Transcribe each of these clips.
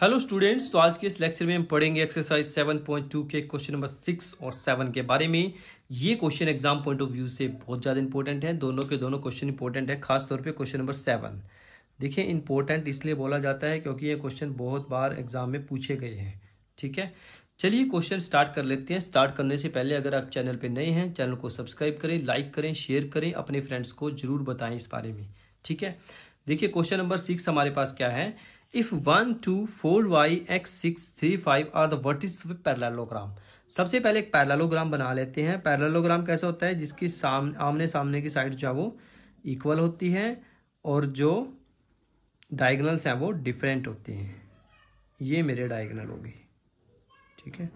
hello students तो आज के इस लेक्चर में हम पढ़ेंगे एक्सरसाइज 7.2 के क्वेश्चन नंबर सिक्स और सेवन के बारे में ये question exam point of view से बहुत ज़्यादा इंपॉर्टेंट है दोनों के दोनों क्वेश्चन इंपॉर्टेंट है खास तौर पे क्वेश्चन नंबर सेवन देखिए इंपॉर्टेंट इसलिए बोला जाता है क्योंकि ये क्वेश्चन बहुत बार एग्जाम में पूछे गए हैं ठीक है चलिए क्वेश्चन स्टार्ट कर लेते हैं स्टार्ट करने से पहले अगर आप चैनल पर नए हैं चैनल को सब्सक्राइब करें लाइक करें शेयर करें अपने फ्रेंड्स को जरूर बताएं इस बारे में ठीक है देखिए क्वेश्चन नंबर सिक्स हमारे पास क्या है if one two four y x six three five are the vertices parallelogram सबसे पहले एक पैरलोग्राम बना लेते हैं पैरलोग्राम कैसा होता है जिसकी सामने आमने सामने की साइड जो है वो इक्वल होती है और जो डायगनल्स हैं वो डिफरेंट होते हैं ये मेरे डायगनल होगी ठीक है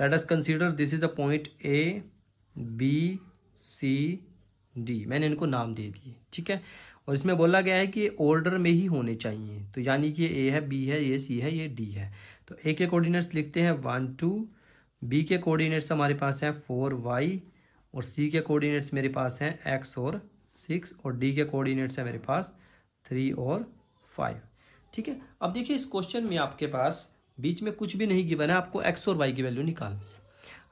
let us consider this is a point A B C D मैंने इनको नाम दे दिए ठीक है और इसमें बोला गया है कि ऑर्डर में ही होने चाहिए तो यानी कि ए है बी है ये सी है ये डी है तो ए के कोऑर्डिनेट्स लिखते हैं वन टू बी के कोऑर्डिनेट्स हमारे पास हैं फोर वाई और सी के कोऑर्डिनेट्स मेरे पास हैं एक्स और सिक्स और डी के कोऑर्डिनेट्स हैं मेरे पास थ्री और फाइव ठीक है अब देखिए इस क्वेश्चन में आपके पास बीच में कुछ भी नहीं गिवन है आपको एक्स और वाई की वैल्यू निकालनी है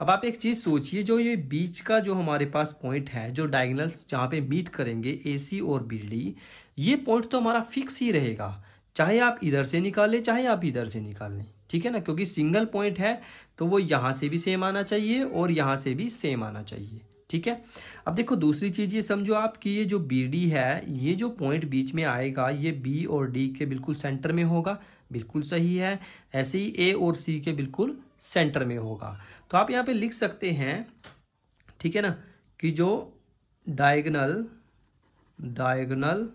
अब आप एक चीज़ सोचिए जो ये बीच का जो हमारे पास पॉइंट है जो डायगनल्स जहाँ पे मीट करेंगे ए सी और बी डी ये पॉइंट तो हमारा फिक्स ही रहेगा चाहे आप इधर से निकालें चाहे आप इधर से निकाल लें ठीक है ना क्योंकि सिंगल पॉइंट है तो वो यहाँ से भी सेम आना चाहिए और यहाँ से भी सेम आना चाहिए ठीक है अब देखो दूसरी चीज़ ये समझो आप कि ये जो बी डी है ये जो पॉइंट बीच में आएगा ये बी और डी के बिल्कुल सेंटर में होगा बिल्कुल सही है ऐसे ही ए और सी के बिल्कुल सेंटर में होगा तो आप यहाँ पे लिख सकते हैं ठीक है ना कि जो diagonal diagonal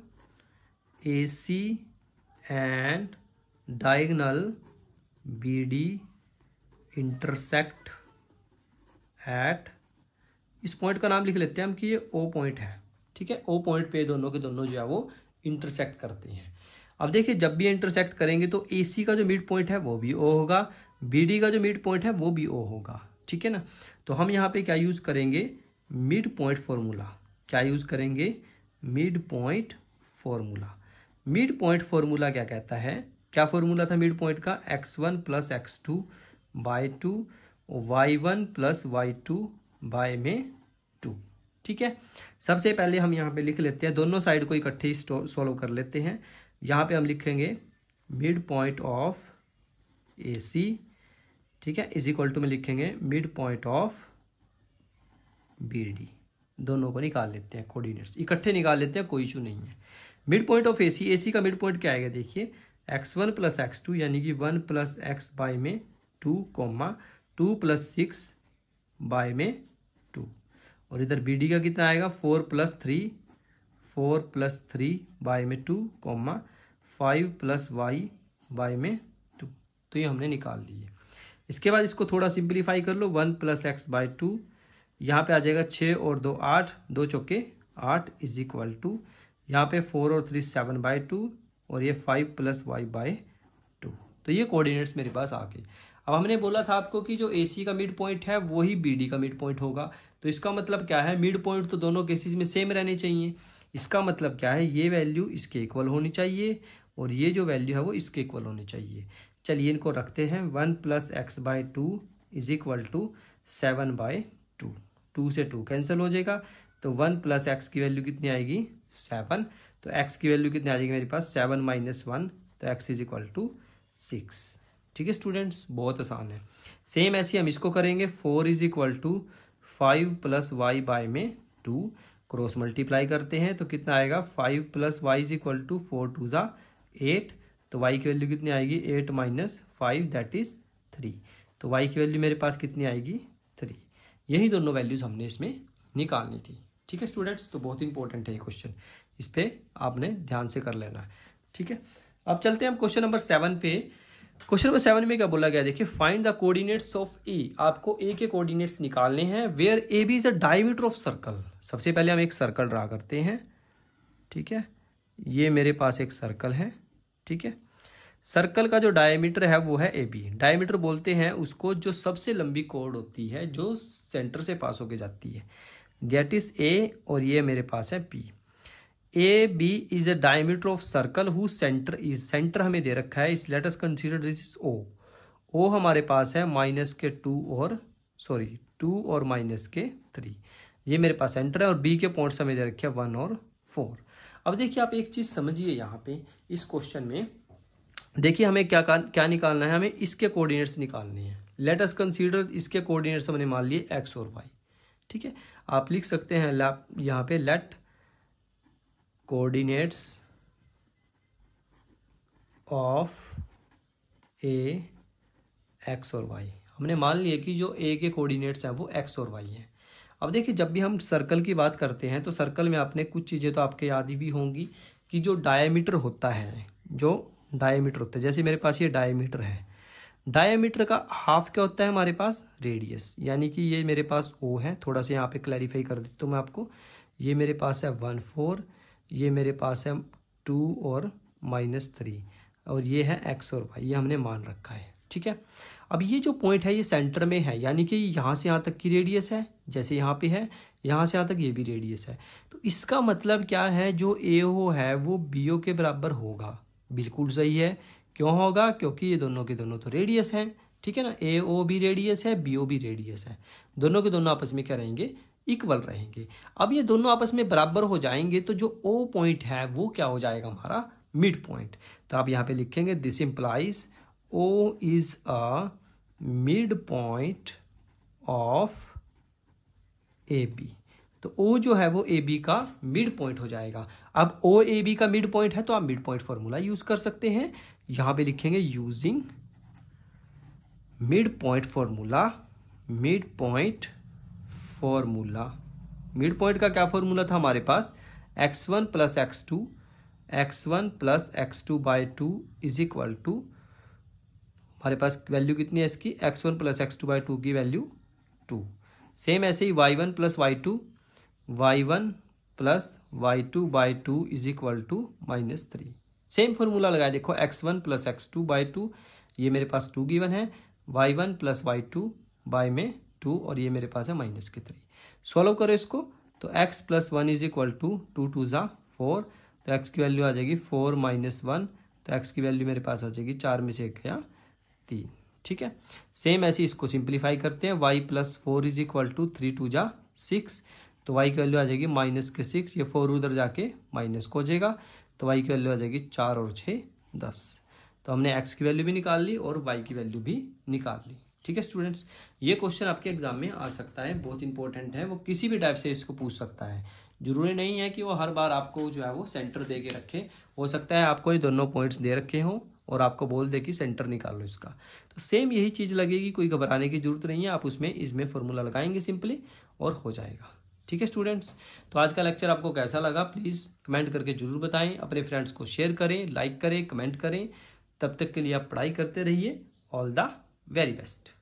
A C and diagonal B D intersect at इस पॉइंट का नाम लिख लेते हैं हम कि ये ओ पॉइंट है ठीक है ओ पॉइंट पे दोनों के दोनों जो है वो इंटरसेक्ट करते हैं अब देखिए जब भी इंटरसेक्ट करेंगे तो ए सी का जो मिड पॉइंट है वो भी ओ होगा बी डी का जो मिड पॉइंट है वो भी ओ होगा ठीक है ना तो हम यहाँ पे क्या यूज़ करेंगे मिड पॉइंट फॉर्मूला क्या यूज़ करेंगे mid point formula mid point formula क्या कहता है क्या फॉर्मूला था मिड पॉइंट का x one plus x two by two y one plus y two by में टू ठीक है सबसे पहले हम यहाँ पे लिख लेते हैं दोनों साइड को इकट्ठे ही सॉल्व कर लेते हैं यहाँ पे हम लिखेंगे mid point of A C ठीक है इज इक्वल टू में लिखेंगे mid point of B D दोनों को निकाल लेते हैं कोऑर्डिनेट्स इकट्ठे निकाल लेते हैं कोई इशू नहीं है mid point of A C A C का मिड पॉइंट क्या आएगा देखिए x one plus x two यानी कि वन प्लस एक्स बाय में two comma two plus six by में और इधर बी डी का कितना आएगा four plus three four plus three by में two comma five plus y by में टू तो ये हमने निकाल लिए इसके बाद इसको थोड़ा सिंप्लीफाई कर लो one plus x by two यहाँ पर आ जाएगा छः और दो आठ दो चौके आठ इज इक्वल टू यहाँ पे फोर और थ्री सेवन बाई टू और ये five plus y by two तो ये कोऑर्डिनेट्स मेरे पास आ गए अब हमने बोला था आपको कि जो ए सी का मिड पॉइंट है वही बी डी का मिड पॉइंट होगा तो इसका मतलब क्या है मिड पॉइंट तो दोनों केसेस में सेम रहने चाहिए इसका मतलब क्या है ये वैल्यू इसके इक्वल होनी चाहिए और ये जो वैल्यू है वो इसके इक्वल होनी चाहिए चलिए इनको रखते हैं one plus x by two is equal to seven by two two से टू कैंसिल हो जाएगा तो वन प्लस एक्स की वैल्यू कितनी आएगी सेवन तो एक्स की वैल्यू कितनी आ जाएगी मेरे पास सेवन माइनस वन तो x is equal to six ठीक है स्टूडेंट्स बहुत आसान है सेम ऐसे हम इसको करेंगे four is equal to five plus y by में टू क्रॉस मल्टीप्लाई करते हैं तो कितना आएगा five plus y is equal to four two ज़ा एट तो वाई की वैल्यू कितनी आएगी eight minus five that is three तो वाई की वैल्यू मेरे पास कितनी आएगी थ्री यही दोनों वैल्यूज़ हमने इसमें निकालनी थी ठीक है स्टूडेंट्स तो बहुत इंपॉर्टेंट है ये क्वेश्चन इस पर आपने ध्यान से कर लेना है ठीक है अब चलते हैं हम क्वेश्चन नंबर सेवन पे क्वेश्चन नंबर सेवन में क्या बोला गया देखिए find the coordinates of A आपको ए के कोऑर्डिनेट्स निकालने हैं where A B is the diameter of circle सबसे पहले हम एक सर्कल ड्रा करते हैं ठीक है ये मेरे पास एक सर्कल है ठीक है सर्कल का जो डायमीटर है वो है ए बी डायमीटर बोलते हैं उसको जो सबसे लंबी कोड होती है जो सेंटर से पास होके जाती है दैट इज़ ए और ये मेरे पास है P A B is a diameter of circle whose centre is centre हमें दे रखा है इस let's consider this is O O हमारे पास है माइनस के टू और सॉरी टू और माइनस के थ्री ये मेरे पास सेंटर है और बी के पॉइंट्स हमें दे रखे हैं वन और फोर अब देखिए आप एक चीज़ समझिए यहाँ पे इस क्वेश्चन में देखिए हमें क्या क्या निकालना है हमें इसके कोऑर्डिनेट्स निकालने हैं लेट अस कंसीडर इसके कोऑर्डिनेट्स हमने मान लिए एक्स और वाई ठीक है आप लिख सकते हैं यहाँ पे let coordinates of A x और वाई हमने मान लिया कि जो ए के कोऑर्डिनेट्स हैं वो एक्स और वाई हैं अब देखिए जब भी हम सर्कल की बात करते हैं तो सर्कल में आपने कुछ चीज़ें तो आपके याद ही भी होंगी कि जो डायमीटर होता है जो डायमीटर होता है जैसे मेरे पास ये डायमीटर है डायमीटर का हाफ क्या होता है हमारे पास रेडियस यानी कि ये मेरे पास ओ है थोड़ा सा यहाँ पे क्लैरिफाई कर देता हूँ मैं आपको ये मेरे पास है वन फोर ये मेरे पास है टू और माइनस थ्री और ये है एक्स और वाई ये हमने मान रखा है ठीक है अब ये जो पॉइंट है ये सेंटर में है यानी कि यहाँ से यहाँ तक की रेडियस है जैसे यहाँ पे है यहाँ से यहाँ तक ये भी रेडियस है तो इसका मतलब क्या है जो ए हो है वो बी ओ के बराबर होगा बिल्कुल सही है क्यों होगा क्योंकि ये दोनों के दोनों तो रेडियस हैं ठीक है ना ए ओ भी रेडियस है बी ओ भी रेडियस है दोनों के दोनों आपस में क्या रहेंगे इक्वल रहेंगे अब ये दोनों आपस में बराबर हो जाएंगे तो जो ओ पॉइंट है वो क्या हो जाएगा हमारा मिड पॉइंट तो आप यहाँ पे लिखेंगे this implies O is a mid point of A B तो ओ जो है वो ए बी का मिड पॉइंट हो जाएगा अब ओ ए बी का मिड पॉइंट है तो आप मिड पॉइंट फॉर्मूला यूज कर सकते हैं यहां पे लिखेंगे using mid point formula mid point formula mid point का क्या फॉर्मूला था हमारे पास x one plus x two x one plus x two by two is equal to हमारे पास वैल्यू कितनी है इसकी x one plus x two by two की वैल्यू टू सेम ऐसे ही y one plus y two y one plus y two by two is equal to minus three same formula लगाया देखो x one plus x two by two ये मेरे पास two given है y one plus y two by में two और ये मेरे पास है माइनस के थ्री सॉल्व करो इसको तो x plus one is equal to two two ज़ा फोर तो एक्स की वैल्यू आ जाएगी फोर माइनस वन तो एक्स की वैल्यू मेरे पास आ जाएगी चार में से एक या तीन ठीक है सेम ऐसे इसको सिंप्लीफाई करते हैं y plus four is equal to three two जा सिक्स तो वाई की वैल्यू आ जाएगी माइनस के सिक्स ये फोर उधर जाके माइनस को हो जाएगा तो वाई की वैल्यू आ जाएगी चार और छः दस तो हमने एक्स की वैल्यू भी निकाल ली और वाई की वैल्यू भी निकाल ली ठीक है स्टूडेंट्स ये क्वेश्चन आपके एग्जाम में आ सकता है बहुत इंपॉर्टेंट है वो किसी भी टाइप से इसको पूछ सकता है जरूरी नहीं है कि वो हर बार आपको जो है वो सेंटर दे के रखे हो सकता है आपको ये दोनों पॉइंट्स दे रखे हों और आपको बोल दे कि सेंटर निकाल लो इसका तो सेम यही चीज़ लगेगी कोई घबराने की जरूरत नहीं है आप उसमें इसमें फॉर्मूला लगाएंगे सिंपली और हो जाएगा ठीक है स्टूडेंट्स तो आज का लेक्चर आपको कैसा लगा प्लीज़ कमेंट करके ज़रूर बताएं अपने फ्रेंड्स को शेयर करें लाइक करें कमेंट करें तब तक के लिए आप पढ़ाई करते रहिए ऑल द वेरी बेस्ट